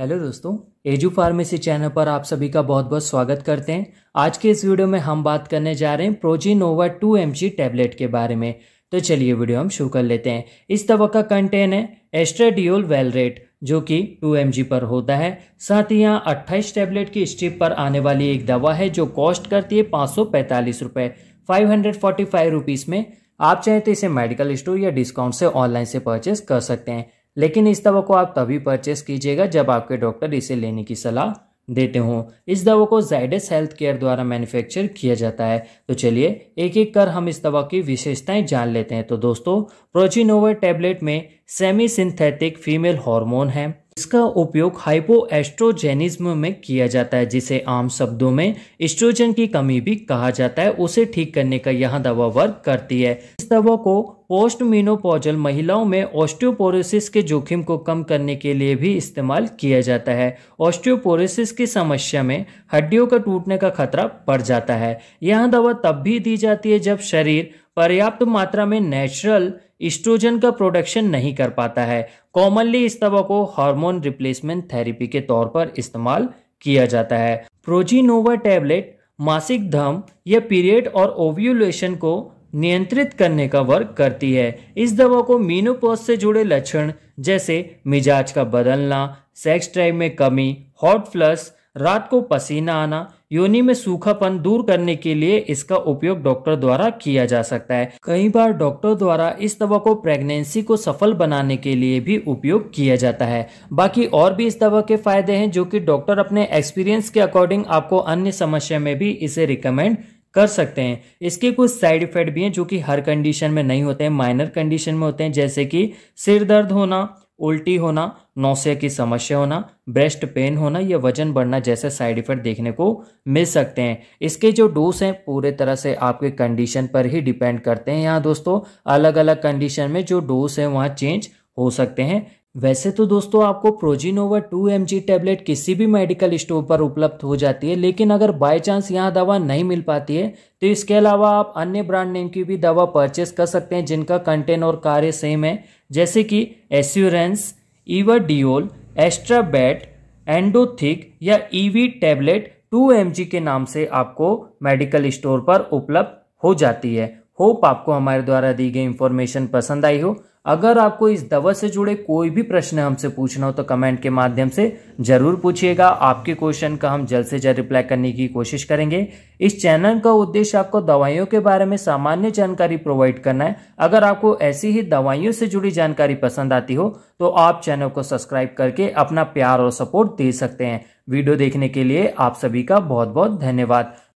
hello दोस्तों edu pharmacy channel पर आप सभी का बहुत बहुत स्वागत करते हैं आज के इस वीडियो में हम बात करने जा रहे हैं प्रोजीनोवा टू एम टैबलेट के बारे में तो चलिए वीडियो हम शुरू कर लेते हैं इस दवा का कंटेन है एस्ट्राडियोल वेलरेट जो कि 2 पर होता है साथ ही यहाँ अट्ठाईस टैबलेट की स्ट्रिप पर आने वाली एक दवा है जो कॉस्ट करती है पाँच सौ पैंतालीस रुपये five hundred forty five rupees में आप चाहें तो इसे मेडिकल स्टोर या डिस्काउंट से ऑनलाइन से परचेस कर सकते हैं लेकिन इस दवा को आप तभी परचेस कीजिएगा जब आपके डॉक्टर इसे लेने की सलाह देते हों इस दवा को जाइडस हेल्थ केयर द्वारा मैन्युफैक्चर किया जाता है तो चलिए एक एक कर हम इस दवा की विशेषताएं जान लेते हैं तो दोस्तों प्रोजिनोवर टैबलेट में सेमी सिंथेटिक फीमेल हार्मोन है इसका उपयोग हाइपोएस्ट्रोजेनिज्म में किया जाता है जिसे आम शब्दों में एस्ट्रोजन की कमी भी कहा जाता है उसे ठीक करने का यह दवा वर्क करती है इस दवा को पोस्ट मीनोपोजल महिलाओं में ऑस्टियोपोरोसिस के जोखिम को कम करने के लिए भी इस्तेमाल किया जाता है ऑस्टियोपोरोसिस की समस्या में हड्डियों का टूटने का खतरा बढ़ जाता है यह दवा तब भी दी जाती है जब शरीर पर्याप्त मात्रा में नेचुरल इस्ट्रोजन का प्रोडक्शन नहीं कर पाता है कॉमनली इस दवा को हार्मोन रिप्लेसमेंट थेरेपी के तौर पर इस्तेमाल किया जाता है प्रोजीनोवा टैबलेट मासिक धम या पीरियड और ओव्यूलेशन को नियंत्रित करने का वर्क करती है इस दवा को मीनोपोज से जुड़े लक्षण जैसे मिजाज का बदलना सेक्स ड्राइव में कमी हॉट फ्लस रात को पसीना आना योनि में सूखापन दूर करने के लिए इसका उपयोग डॉक्टर द्वारा किया जा सकता है कई बार डॉक्टर द्वारा इस दवा को प्रेगनेंसी को सफल बनाने के लिए भी उपयोग किया जाता है बाकी और भी इस दवा के फायदे हैं जो कि डॉक्टर अपने एक्सपीरियंस के अकॉर्डिंग आपको अन्य समस्या में भी इसे रिकमेंड कर सकते हैं इसके कुछ साइड इफेक्ट भी हैं जो कि हर कंडीशन में नहीं होते हैं माइनर कंडीशन में होते हैं जैसे कि सिर दर्द होना उल्टी होना नौसिया की समस्या होना ब्रेस्ट पेन होना या वजन बढ़ना जैसे साइड इफेक्ट देखने को मिल सकते हैं इसके जो डोज हैं पूरे तरह से आपके कंडीशन पर ही डिपेंड करते हैं यहाँ दोस्तों अलग अलग कंडीशन में जो डोज है वहाँ चेंज हो सकते हैं वैसे तो दोस्तों आपको प्रोजिनोवा टू एम टैबलेट किसी भी मेडिकल स्टोर पर उपलब्ध हो जाती है लेकिन अगर बाय चांस यहाँ दवा नहीं मिल पाती है तो इसके अलावा आप अन्य ब्रांड नेम की भी दवा परचेस कर सकते हैं जिनका कंटेंट और कार्य सेम है जैसे कि एस्यूरेंस ईवर डिओल एस्ट्राबैट एंडोथिक या ईवी टैबलेट टू एम के नाम से आपको मेडिकल स्टोर पर उपलब्ध हो जाती है होप आपको हमारे द्वारा दी गई इन्फॉर्मेशन पसंद आई हो अगर आपको इस दवा से जुड़े कोई भी प्रश्न हमसे पूछना हो तो कमेंट के माध्यम से जरूर पूछिएगा आपके क्वेश्चन का हम जल्द से जल्द रिप्लाई करने की कोशिश करेंगे इस चैनल का उद्देश्य आपको दवाइयों के बारे में सामान्य जानकारी प्रोवाइड करना है अगर आपको ऐसी ही दवाइयों से जुड़ी जानकारी पसंद आती हो तो आप चैनल को सब्सक्राइब करके अपना प्यार और सपोर्ट दे सकते हैं वीडियो देखने के लिए आप सभी का बहुत बहुत धन्यवाद